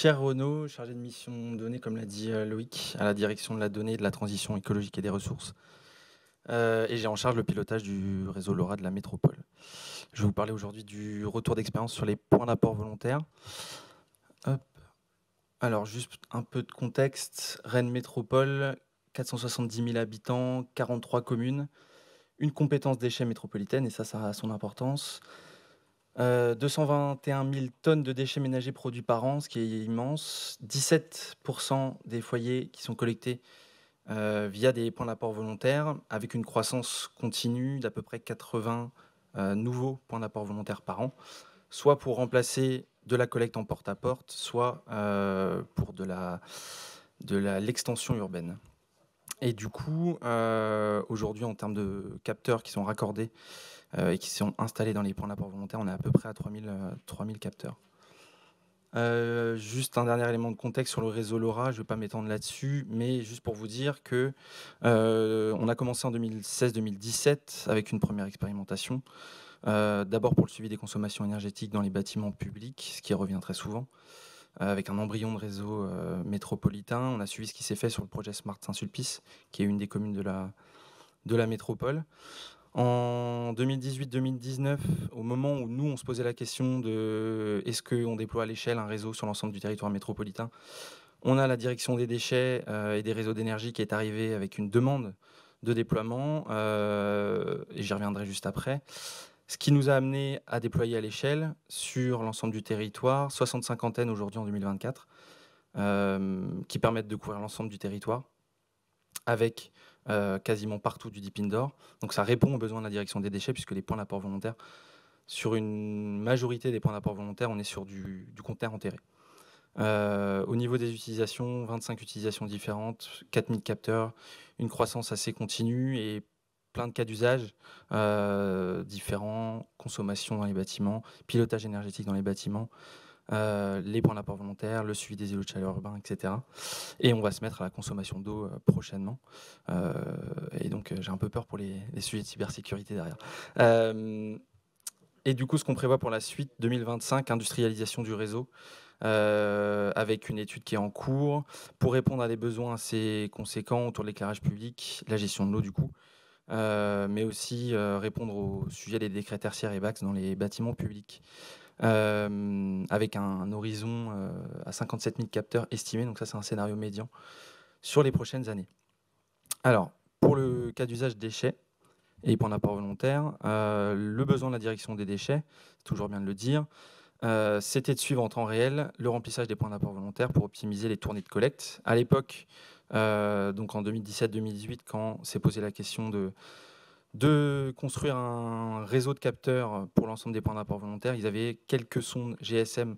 Pierre Renaud, chargé de mission données, comme l'a dit euh, Loïc, à la direction de la donnée, de la transition écologique et des ressources. Euh, et j'ai en charge le pilotage du réseau Laura de la métropole. Je vais vous parler aujourd'hui du retour d'expérience sur les points d'apport volontaires. Alors, juste un peu de contexte. Rennes Métropole, 470 000 habitants, 43 communes, une compétence déchets métropolitaine, et ça, ça a son importance. 221 euh, 000 tonnes de déchets ménagers produits par an, ce qui est immense. 17% des foyers qui sont collectés euh, via des points d'apport volontaires, avec une croissance continue d'à peu près 80 euh, nouveaux points d'apport volontaires par an, soit pour remplacer de la collecte en porte-à-porte, soit pour de la de l'extension urbaine. Et du coup, aujourd'hui, en termes de capteurs qui sont raccordés euh, et qui sont installés dans les points d'apport volontaire. On est à peu près à 3000, 3000 euh, capteurs. Euh, juste un dernier élément de contexte sur le réseau LoRa, je ne vais pas m'étendre là-dessus, mais juste pour vous dire que on a commencé en 2016-2017 avec une première expérimentation. D'abord pour le suivi des consommations énergétiques dans les bâtiments publics, ce qui revient très souvent, avec un embryon de réseau métropolitain. On a suivi ce qui s'est fait sur le projet Smart Saint-Sulpice, qui est une des communes de la métropole. En 2018-2019, au moment où nous, on se posait la question de est-ce qu'on déploie à l'échelle un réseau sur l'ensemble du territoire métropolitain, on a la direction des déchets euh, et des réseaux d'énergie qui est arrivée avec une demande de déploiement, euh, et j'y reviendrai juste après. Ce qui nous a amené à déployer à l'échelle sur l'ensemble du territoire 65 antennes aujourd'hui en 2024, euh, qui permettent de couvrir l'ensemble du territoire avec euh, quasiment partout du deep indoor. Donc ça répond aux besoins de la direction des déchets puisque les points d'apport volontaire, sur une majorité des points d'apport volontaire, on est sur du, du conteneur enterré. Euh, au niveau des utilisations, 25 utilisations différentes, 4000 capteurs, une croissance assez continue et plein de cas d'usage euh, différents, consommation dans les bâtiments, pilotage énergétique dans les bâtiments. Euh, les points d'apport volontaire, le suivi des îlots de chaleur urbains, etc. Et on va se mettre à la consommation d'eau euh, prochainement. Euh, et donc j'ai un peu peur pour les, sujets de cybersécurité derrière. et du coup, ce qu'on prévoit pour la suite, 2025, industrialisation du réseau. avec une étude qui est en cours pour répondre à des besoins assez conséquents autour de l'éclairage public, la gestion de l'eau du coup, mais aussi répondre au sujet des décrets tertiaires et BACS dans les bâtiments publics. Euh, avec un, horizon euh, à 57 000 capteurs estimés. Donc ça, c'est un scénario médian sur les prochaines années. Alors, pour le cas d'usage déchets et points d'apport volontaire, euh, le besoin de la direction des déchets, c'est toujours bien de le dire, c'était de suivre en temps réel le remplissage des points d'apport volontaire pour optimiser les tournées de collecte. À l'époque, donc en 2017-2018, quand s'est posée la question de de construire un réseau de capteurs pour l'ensemble des points d'apport volontaire. Ils avaient quelques sondes GSM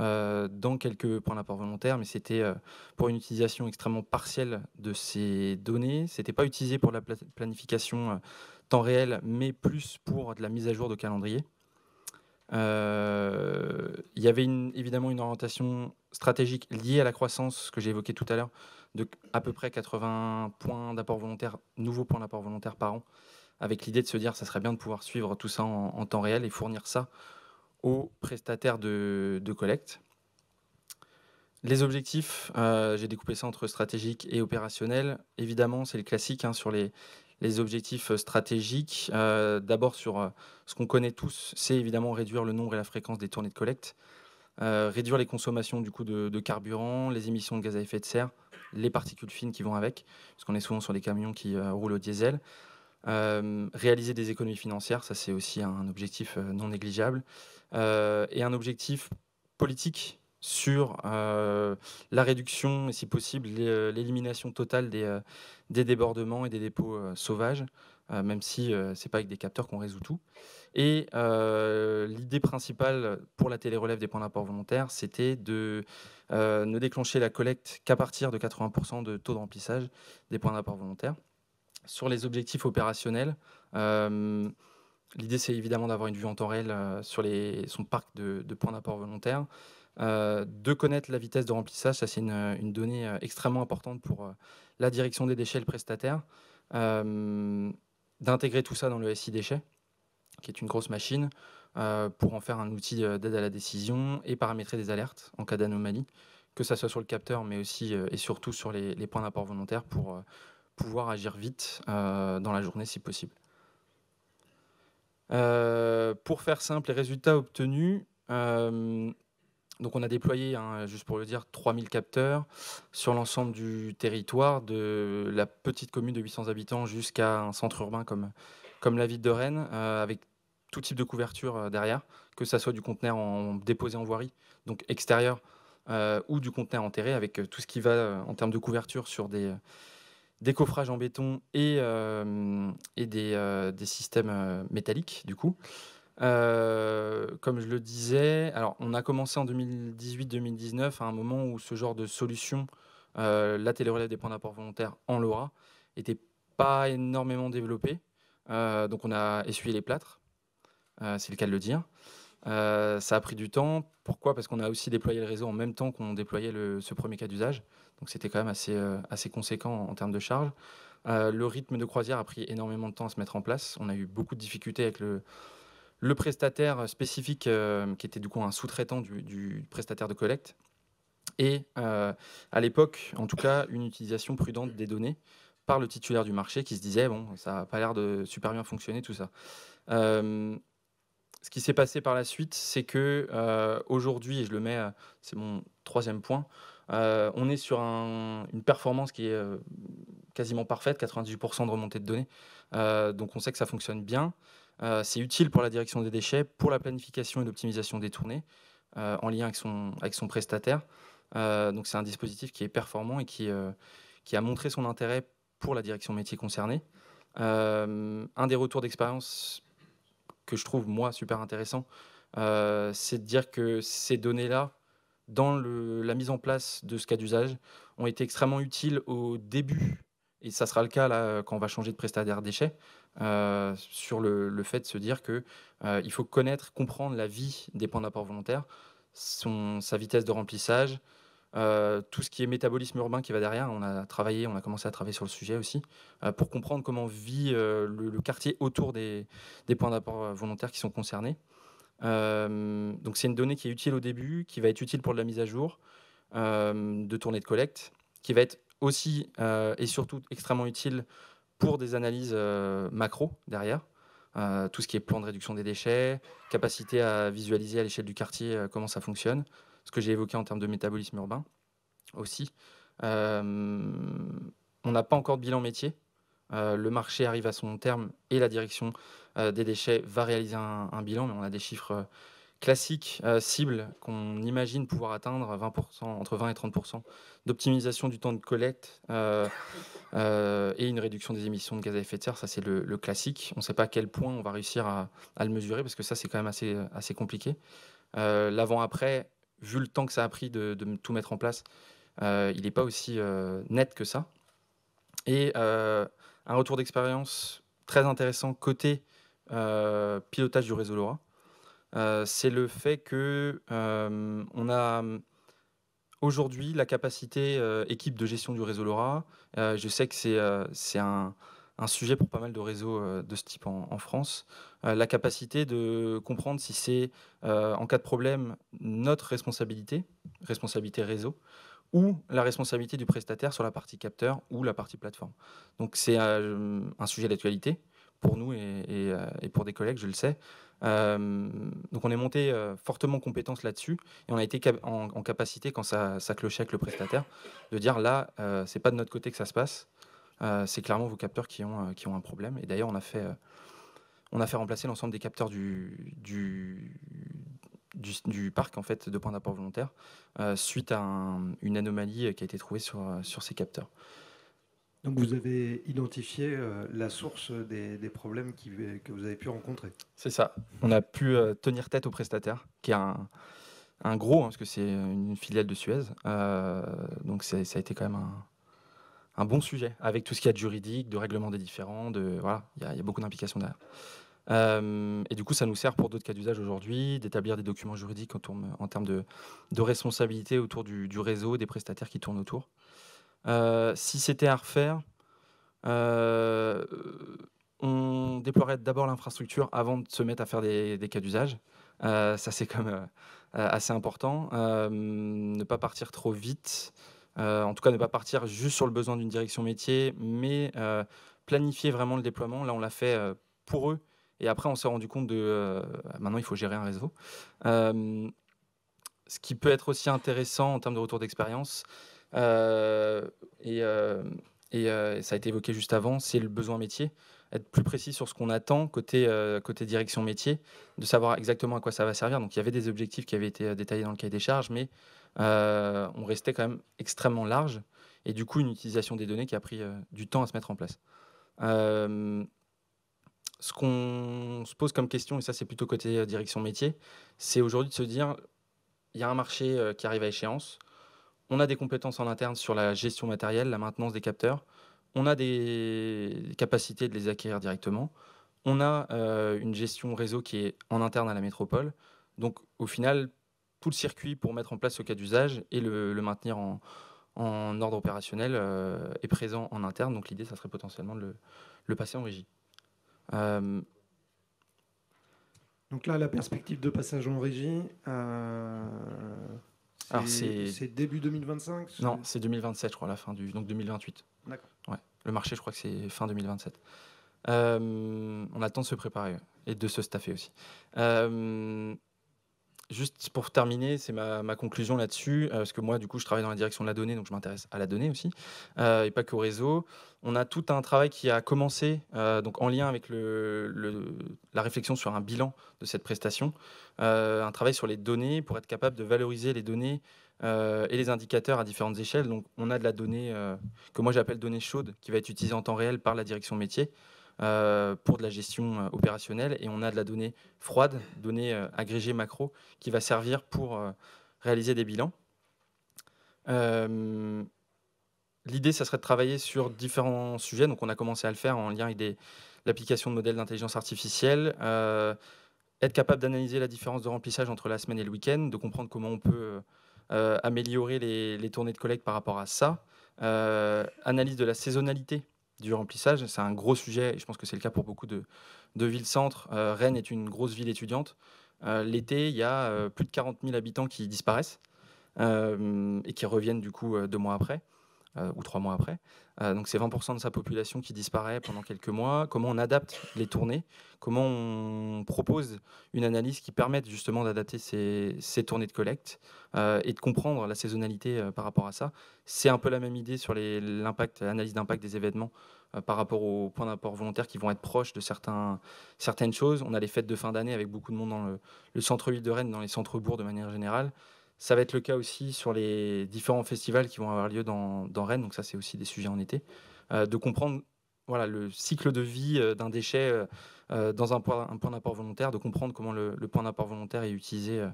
euh, dans quelques points d'apport volontaire, mais c'était euh, pour une utilisation extrêmement partielle de ces données. Ce n'était pas utilisé pour la planification euh, temps réel, mais plus pour de la mise à jour de calendrier. Il y avait évidemment une orientation stratégique liée à la croissance que j'ai évoquée tout à l'heure, de à peu près 80 points d'apport volontaire, nouveaux points d'apport volontaire par an avec l'idée de se dire ça serait bien de pouvoir suivre tout ça en, temps réel et fournir ça aux prestataires de, collecte. Les objectifs, euh, j'ai découpé ça entre stratégique et opérationnel. Évidemment, c'est le classique hein, sur les, objectifs euh, stratégiques. Euh, d'abord, sur ce qu'on connaît tous, c'est évidemment réduire le nombre et la fréquence des tournées de collecte, réduire les consommations du coup, de, de, carburant, les émissions de gaz à effet de serre, les particules fines qui vont avec, puisqu'on est souvent sur des camions qui roulent au diesel. Euh, réaliser des économies financières, ça c'est aussi un objectif euh, non négligeable. Euh, et un objectif politique sur la réduction et si possible l'élimination totale des, débordements et des dépôts sauvages, même si c'est pas avec des capteurs qu'on résout tout. Et l'idée principale pour la télérelève des points d'apport volontaire c'était de ne déclencher la collecte qu'à partir de 80% de taux de remplissage des points d'apport volontaire sur les objectifs opérationnels, euh, l'idée c'est évidemment d'avoir une vue en temps réel euh, sur les, son parc de, points d'apport volontaires, euh, de connaître la vitesse de remplissage, ça c'est une, donnée extrêmement importante pour la direction des déchets prestataires, le prestataire, d'intégrer tout ça dans le SI déchets, qui est une grosse machine, pour en faire un outil d'aide à la décision et paramétrer des alertes en cas d'anomalie que ça soit sur le capteur, mais aussi et surtout sur les, points d'apport volontaires pour, pouvoir agir vite euh, dans la journée si possible. Euh, pour faire simple, les résultats obtenus, euh, donc on a déployé, hein, juste pour le dire, 3000 capteurs sur l'ensemble du territoire, de la petite commune de 800 habitants jusqu'à un centre urbain comme, comme la ville de Rennes, avec tout type de couverture derrière, que ce soit du conteneur en, déposé en voirie, donc extérieur, ou du conteneur enterré, avec tout ce qui va en termes de couverture sur des, des coffrages en béton et, euh, euh, des, systèmes euh, métalliques, du coup. comme je le disais, alors on a commencé en 2018-2019 à un moment où ce genre de solution, la télérelève des points d'apport volontaire en LoRa, n'était pas énormément développée. donc on a essuyé les plâtres, c'est le cas de le dire. Euh, ça a pris du temps. Pourquoi Parce qu'on a aussi déployé le réseau en même temps qu'on déployait ce premier cas d'usage. Donc c'était quand même assez, euh, assez conséquent en, termes de charge. Euh, le rythme de croisière a pris énormément de temps à se mettre en place. On a eu beaucoup de difficultés avec le, le prestataire spécifique, qui était du coup un sous-traitant du, du, prestataire de collecte. Et à l'époque, en tout cas, une utilisation prudente des données par le titulaire du marché qui se disait, bon, ça n'a pas l'air de super bien fonctionner tout ça ce qui s'est passé par la suite, c'est que euh, aujourd'hui, et je le mets, euh, c'est mon troisième point, euh, on est sur une performance qui est quasiment parfaite, 98% de remontée de données. donc on sait que ça fonctionne bien. c'est utile pour la direction des déchets, pour la planification et l'optimisation des tournées, en lien avec son, avec son prestataire. donc c'est un dispositif qui est performant et qui, qui a montré son intérêt pour la direction métier concernée. un des retours d'expérience que je trouve, moi, super intéressant, euh, c'est de dire que ces données-là, dans la mise en place de ce cas d'usage, ont été extrêmement utiles au début, et ça sera le cas là quand on va changer de prestataire déchets, euh, sur le, fait de se dire que euh, il faut connaître, comprendre la vie des points d'apport volontaire, son, sa vitesse de remplissage, euh, tout ce qui est métabolisme urbain qui va derrière, on a travaillé, on a commencé à travailler sur le sujet aussi, euh, pour comprendre comment vit euh, le, quartier autour des, points d'apport volontaires qui sont concernés. donc c'est une donnée qui est utile au début, qui va être utile pour de la mise à jour de tournée de collecte, qui va être aussi et surtout extrêmement utile pour des analyses macro derrière. tout ce qui est plan de réduction des déchets, capacité à visualiser à l'échelle du quartier comment ça fonctionne, ce que j'ai évoqué en termes de métabolisme urbain aussi. Euh, on n'a pas encore de bilan métier. Euh, le marché arrive à son terme et la direction euh, des déchets va réaliser un, bilan, mais on a des chiffres classiques, cibles qu'on imagine pouvoir atteindre 20%, entre 20 et 30% d'optimisation du temps de collecte et une réduction des émissions de gaz à effet de serre. Ça, c'est le, classique. On ne sait pas à quel point on va réussir à, le mesurer parce que ça, c'est quand même assez, assez compliqué. L'avant-après vu le temps que ça a pris de, tout mettre en place, euh, il n'est pas aussi euh, net que ça. Et euh, un retour d'expérience très intéressant côté pilotage du réseau LoRa, c'est le fait que on a aujourd'hui la capacité équipe de gestion du réseau LoRa. je sais que c'est un un sujet pour pas mal de réseaux euh, de ce type en, France. Euh, la capacité de comprendre si c'est, euh, en cas de problème, notre responsabilité, responsabilité réseau, ou la responsabilité du prestataire sur la partie capteur ou la partie plateforme. Donc c'est un sujet d'actualité pour nous et, pour des collègues, je le sais. donc on est monté fortement en compétence là-dessus et on a été en, capacité, quand ça, ça clochait avec le prestataire, de dire là, c'est pas de notre côté que ça se passe, euh, c'est clairement vos capteurs qui ont, euh, qui ont un problème. Et d'ailleurs, on a fait euh, on a fait remplacer l'ensemble des capteurs du, du, parc en fait de points d'apport volontaire suite à une anomalie qui a été trouvée sur, sur ces capteurs. Donc vous avez identifié la source des, problèmes qui, que vous avez pu rencontrer. C'est ça. On a pu tenir tête au prestataire, qui est un, gros, hein, parce que c'est une filiale de Suez. donc ça a été quand même un, un bon sujet, avec tout ce qu'il y a de juridique, de règlement des différents, de, voilà, il y, a beaucoup d'implications derrière. Euh, et du coup, ça nous sert pour d'autres cas d'usage aujourd'hui d'établir des documents juridiques en, en termes de, responsabilité autour du, réseau, des prestataires qui tournent autour. Euh, si c'était à refaire, euh, on déploierait d'abord l'infrastructure avant de se mettre à faire des, des cas d'usage. ça, c'est quand assez important. ne pas partir trop vite euh, en tout cas, ne pas partir juste sur le besoin d'une direction métier, mais euh, planifier vraiment le déploiement. Là, on l'a fait euh, pour eux. Et après, on s'est rendu compte de. maintenant, il faut gérer un réseau. ce qui peut être aussi intéressant en termes de retour d'expérience, et, ça a été évoqué juste avant, c'est le besoin métier. Être plus précis sur ce qu'on attend côté, côté direction métier, de savoir exactement à quoi ça va servir. Donc il y avait des objectifs qui avaient été détaillés dans le cahier des charges, mais euh, on restait quand même extrêmement large et du coup une utilisation des données qui a pris euh, du temps à se mettre en place. Euh, ce qu'on se pose comme question, et ça c'est plutôt côté direction métier, c'est aujourd'hui de se dire, il y a un marché qui arrive à échéance, on a des compétences en interne sur la gestion matérielle, la maintenance des capteurs, on a des capacités de les acquérir directement, on a une gestion réseau qui est en interne à la métropole, donc au final, tout le circuit pour mettre en place ce cas d'usage et le, maintenir en, ordre opérationnel est euh, présent en interne. Donc l'idée, ça serait potentiellement de le, passer en régie. Euh, donc là, la perspective de passage en régie, euh, c'est début 2025 Non, c'est 2027, je crois, la fin du... Donc 2028. D'accord. Le marché, je crois que c'est fin 2027. on attend de se préparer et de se staffer aussi. Juste pour terminer, c'est ma, conclusion là-dessus, euh, parce que moi, du coup, je travaille dans la direction de la donnée, donc je m'intéresse à la donnée aussi, euh, et pas qu'au réseau. On a tout un travail qui a commencé, euh, donc en lien avec la réflexion sur un bilan de cette prestation, un travail sur les données pour être capable de valoriser les données et les indicateurs à différentes échelles. Donc, on a de la donnée que moi j'appelle donnée chaude, qui va être utilisée en temps réel par la direction métier. Euh, pour de la gestion euh, opérationnelle et on a de la donnée froide, donnée euh, agrégée macro, qui va servir pour réaliser des bilans. L'idée, ça serait de travailler sur différents sujets. Donc, on a commencé à le faire en lien avec l'application de modèles d'intelligence artificielle, être capable d'analyser la différence de remplissage entre la semaine et le week-end, de comprendre comment on peut améliorer les, tournées de collecte par rapport à ça, analyse de la saisonnalité du remplissage. C'est un gros sujet, et je pense que c'est le cas pour beaucoup de, villes-centres. Euh, Rennes est une grosse ville étudiante. Euh, l'été, il y a euh, plus de 40 000 habitants qui disparaissent et qui reviennent du coup deux mois après. Euh, ou trois mois après. Euh, donc c'est 20% de sa population qui disparaît pendant quelques mois. Comment on adapte les tournées Comment on propose une analyse qui permette justement d'adapter ces, ces, tournées de collecte euh, et de comprendre la saisonnalité par rapport à ça C'est un peu la même idée sur l'impact, l'analyse d'impact des événements par rapport aux points d'apport volontaires qui vont être proches de certains, certaines choses. On a les fêtes de fin d'année avec beaucoup de monde dans le, le centre-ville de Rennes, dans les centres-bourgs de manière générale. Ça va être le cas aussi sur les différents festivals qui vont avoir lieu dans, Rennes, donc ça c'est aussi des sujets en été, euh, de comprendre voilà, le cycle de vie euh, d'un déchet euh, dans un point, un d'apport volontaire, de comprendre comment le, point d'apport volontaire est utilisé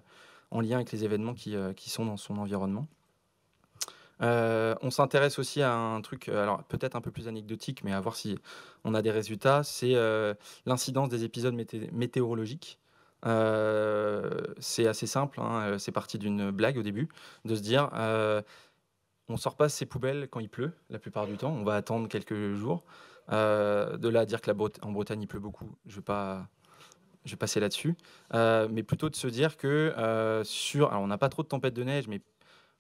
en lien avec les événements qui, sont dans son environnement. on s'intéresse aussi à un truc, alors peut-être un peu plus anecdotique, mais à voir si on a des résultats, c'est l'incidence des épisodes météorologiques euh, c'est assez simple, hein, euh, c'est parti d'une blague au début, de se dire euh, on sort pas ses poubelles quand il pleut, la plupart du temps. On va attendre quelques jours. de là à dire que la Bretagne, en Bretagne il pleut beaucoup, je vais pas, je vais passer là-dessus. mais plutôt de se dire que sur, alors on n'a pas trop de tempêtes de neige, mais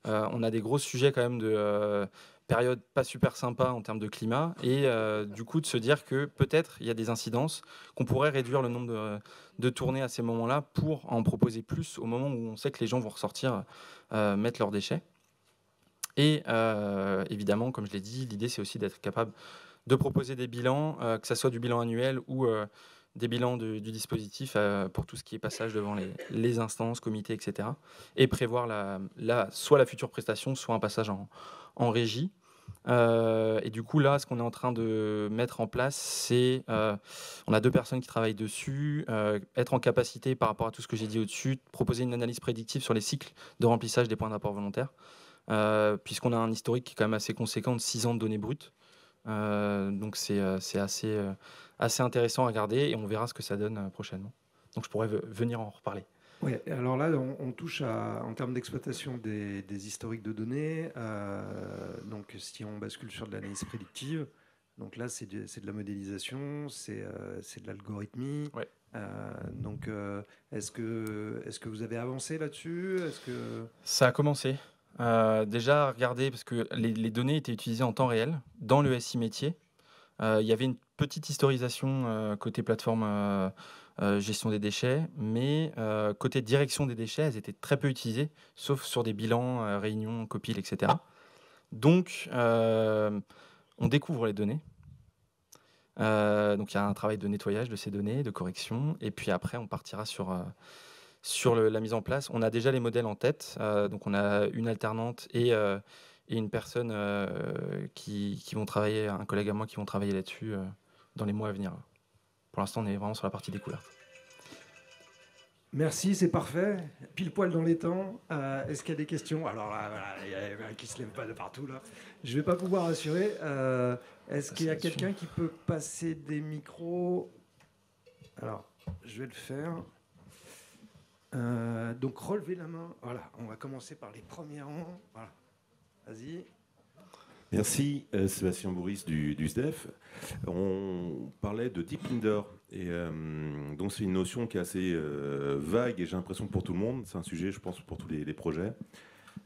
on a des gros sujets quand même de période pas super sympa en termes de climat, et euh, du coup de se dire que peut-être il y a des incidences, qu'on pourrait réduire le nombre de, tournées à ces moments-là pour en proposer plus au moment où on sait que les gens vont ressortir, euh, mettre leurs déchets. Et euh, évidemment, comme je l'ai dit, l'idée c'est aussi d'être capable de proposer des bilans, que ce soit du bilan annuel ou des bilans du, dispositif pour tout ce qui est passage devant les, instances, comités, etc. Et prévoir la, soit la future prestation, soit un passage en régie. Euh, et du coup, là, ce qu'on est en train de mettre en place, c'est euh, on a deux personnes qui travaillent dessus, euh, être en capacité par rapport à tout ce que j'ai dit au-dessus, proposer une analyse prédictive sur les cycles de remplissage des points d'apport volontaire, puisqu'on a un historique qui est quand même assez conséquent de 6 ans de données brutes. donc c'est assez, assez intéressant à regarder et on verra ce que ça donne prochainement. Donc je pourrais venir en reparler. Oui, alors là, on, touche à, en termes d'exploitation des, historiques de données. Euh, donc, si on bascule sur de l'analyse prédictive, donc là, c'est de, la modélisation, c'est euh, de l'algorithmie. Euh, donc, est-ce que, vous avez avancé là-dessus que... Ça a commencé. déjà, regardez, parce que les, les, données étaient utilisées en temps réel dans le SI métier. Il y avait une petite historisation euh, côté plateforme euh, euh, gestion des déchets, mais côté direction des déchets, elles étaient très peu utilisées, sauf sur des bilans, réunions, copiles, etc. Ah. Donc, on découvre les données. donc il y a un travail de nettoyage de ces données, de correction, et puis après on partira sur, sur la mise en place. On a déjà les modèles en tête, donc on a une alternante et, une personne qui, vont travailler, un collègue à moi qui vont travailler là-dessus dans les mois à venir. Pour l'instant, on est vraiment sur la partie découverte. Merci, c'est parfait. Pile poil dans les temps. Euh, est-ce qu'il y a des questions Alors il y en a qui se lève pas de partout là. Je vais pas pouvoir assurer. Euh, est-ce qu'il y a quelqu'un qui peut passer des micros Alors, je vais le faire. Euh, donc relevez la main. Voilà, on va commencer par les premiers rangs. Voilà. Vas-y. Merci euh, Sébastien Bourris du, SDEF. On parlait de Deep Et euh, donc c'est une notion qui est assez euh, vague et j'ai l'impression pour tout le monde, c'est un sujet je pense pour tous les, projets.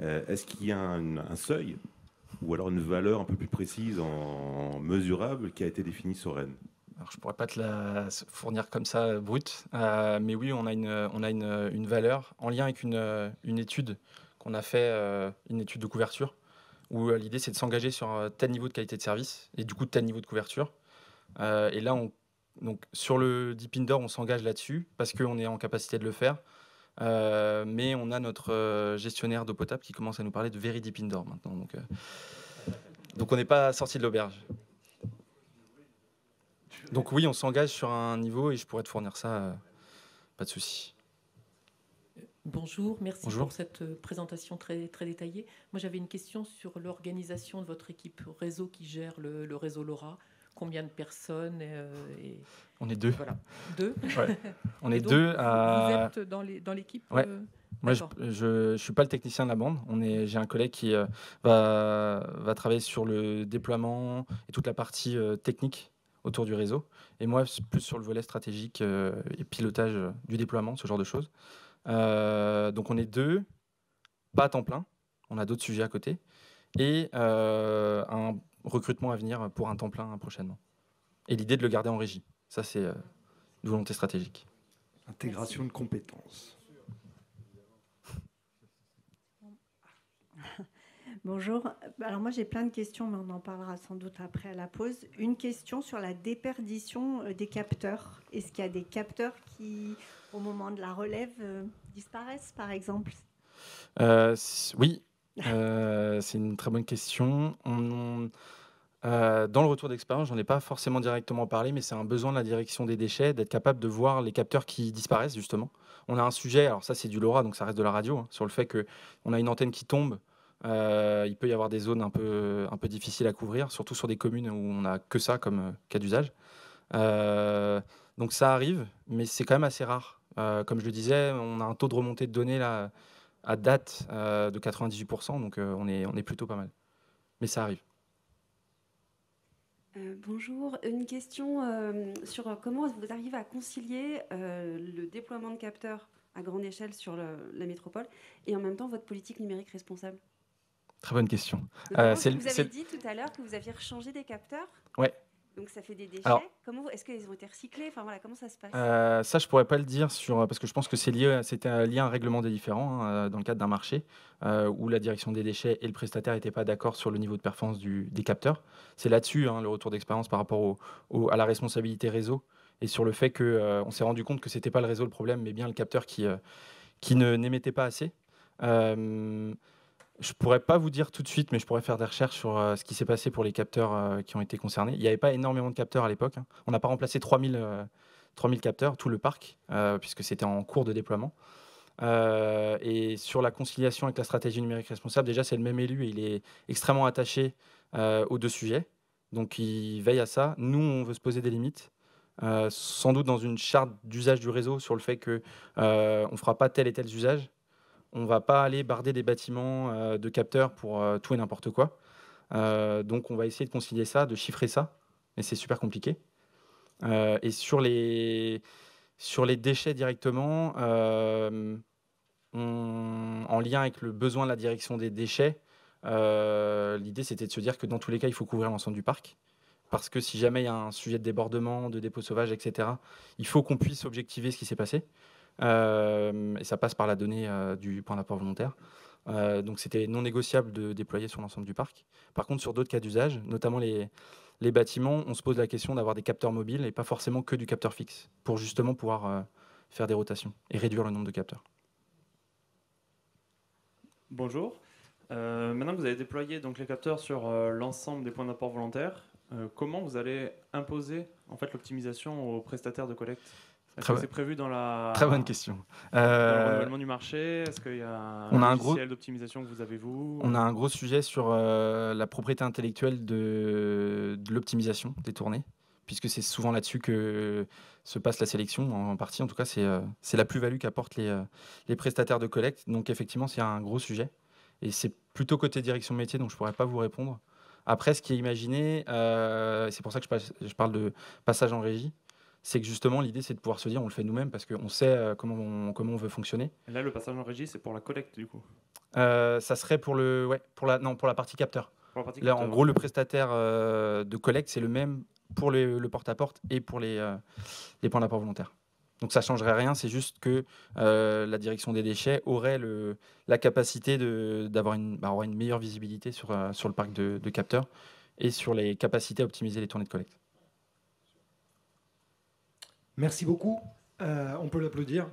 Est-ce qu'il y a un, seuil ou alors une valeur un peu plus précise, en, mesurable, qui a été définie sur Rennes alors, je ne pourrais pas te la fournir comme ça, brute, mais oui, on a, une, on a une, une, valeur en lien avec une, une étude qu'on a fait, une étude de couverture, où euh, l'idée c'est de s'engager sur euh, tel niveau de qualité de service et du coup tel niveau de couverture. Euh, et là, on, donc, sur le Deep Indoor, on s'engage là-dessus parce qu'on est en capacité de le faire. mais on a notre gestionnaire d'eau potable qui commence à nous parler de Very Deep Indoor maintenant. Donc, donc on n'est pas sorti de l'auberge. Donc oui, on s'engage sur un niveau et je pourrais te fournir ça, pas de souci. Bonjour, merci pour cette euh, présentation très, très détaillée. Moi, j'avais une question sur l'organisation de votre équipe réseau qui gère le, réseau laura Combien de personnes euh, On est deux. deux. On est deux Vous êtes dans l'équipe euh, Moi, je ne suis pas le technicien de la bande. J'ai un collègue qui va, va, travailler sur le déploiement et toute la partie technique autour du réseau. Et moi, plus sur le volet stratégique et pilotage du déploiement, ce genre de choses. Euh, donc on est deux, pas à temps plein, on a d'autres sujets à côté, et euh, un recrutement à venir pour un temps plein prochainement. Et l'idée de le garder en régie, ça c'est euh, une volonté stratégique. Intégration de compétences. Bonjour. Alors moi j'ai plein de questions, mais on en parlera sans doute après à la pause. Une question sur la déperdition des capteurs. Est-ce qu'il y a des capteurs qui au moment de la relève euh, disparaissent, par exemple euh, Oui, euh, c'est une très bonne question. dans le retour d'expérience, j'en ai pas forcément directement parlé, mais c'est un besoin de la direction des déchets d'être capable de voir les capteurs qui disparaissent justement. On a un sujet, alors ça c'est du LoRa, donc ça reste de la radio, hein, sur le fait que on a une antenne qui tombe. il peut y avoir des zones un peu, un peu difficiles à couvrir, surtout sur des communes où on n'a que ça comme cas d'usage. donc ça arrive, mais c'est quand même assez rare. Euh, comme je le disais, on a un taux de remontée de données là, à date euh, de 98%, donc euh, on, est, on est plutôt pas mal. Mais ça arrive. bonjour, une question sur comment vous arrivez à concilier le déploiement de capteurs à grande échelle sur la métropole et en même temps votre politique numérique responsable Très bonne question. vous avez dit tout à l'heure que vous aviez rechangé des capteurs Oui, donc ça fait des déchets. comment est-ce qu'ils ont été recyclés Enfin voilà, comment ça se passe euh, Ça, je pourrais pas le dire sur euh, parce que je pense que c'est lié, c'était lié à un règlement des différents hein, euh, dans le cadre d'un marché où la direction des déchets et le prestataire n'étaient pas d'accord sur le niveau de performance des capteurs. C'est là-dessus hein, le retour d'expérience par rapport au, à la responsabilité réseau et sur le fait que on s'est rendu compte que c'était pas le réseau le problème, mais bien le capteur qui qui ne n'émettait pas assez. Je pourrais pas vous dire tout de suite, mais je pourrais faire des recherches sur euh, ce qui s'est passé pour les capteurs euh, qui ont été concernés. Il n'y avait pas énormément de capteurs à l'époque. Hein. On n'a pas remplacé 3000, euh, capteurs, tout le parc, puisque c'était en cours de déploiement. et sur la conciliation avec la stratégie numérique responsable, déjà, c'est le même élu et il est extrêmement attaché aux deux sujets. Donc, il veille à ça. Nous, on veut se poser des limites. sans doute dans une charte d'usage du réseau sur le fait qu'on on ne fera pas tel et tel usage, on va pas aller barder des bâtiments euh, de capteurs pour euh, tout et n'importe quoi. Euh, donc on va essayer de concilier ça, de chiffrer ça, mais c'est super compliqué. et sur les, sur les déchets directement, en lien avec le besoin de la direction des déchets, l'idée c'était de se dire que dans tous les cas, il faut couvrir l'ensemble du parc. Parce que si jamais il y a un sujet de débordement, de dépôt sauvage, etc., il faut qu'on puisse objectiver ce qui s'est passé. Euh, et ça passe par la donnée euh, du point d'apport volontaire. Euh, donc c'était non négociable de déployer sur l'ensemble du parc. Par contre, sur d'autres cas d'usage, notamment les, bâtiments, on se pose la question d'avoir des capteurs mobiles et pas forcément que du capteur fixe, pour justement pouvoir faire des rotations et réduire le nombre de capteurs. Bonjour. maintenant que vous avez déployé donc, les capteurs sur l'ensemble des points d'apport volontaires, comment vous allez imposer en fait, l'optimisation aux prestataires de collecte est-ce que c'est prévu dans la très bonne question. le euh, renouvellement du marché, est-ce qu'il y a un, a gros d'optimisation que vous avez vous On a un gros sujet sur euh, la propriété intellectuelle de, l'optimisation des tournées, puisque c'est souvent là-dessus que se passe la sélection en, partie. En tout cas, c'est euh, la plus-value qu'apportent les, prestataires de collecte. Donc effectivement, c'est un gros sujet et c'est plutôt côté direction métier, donc je pourrais pas vous répondre. Après, ce qui est imaginé, c'est pour ça que je parle de passage en régie c'est que justement, l'idée, c'est de pouvoir se dire, on le fait nous-mêmes parce qu'on sait euh, comment, on, comment on veut fonctionner. là, le passage en régie, c'est pour la collecte, du coup euh, Ça serait pour, le, ouais, pour, la, non, pour la partie capteur. là, en gros, le prestataire euh, de collecte, c'est le même pour le, porte-à-porte et pour les, les points d'apport volontaires. Donc ça ne changerait rien, c'est juste que la direction des déchets aurait le, la capacité d'avoir une, bah, une, meilleure visibilité sur, sur le parc de, de, capteurs et sur les capacités à optimiser les tournées de collecte. Merci beaucoup. Euh, on peut l'applaudir.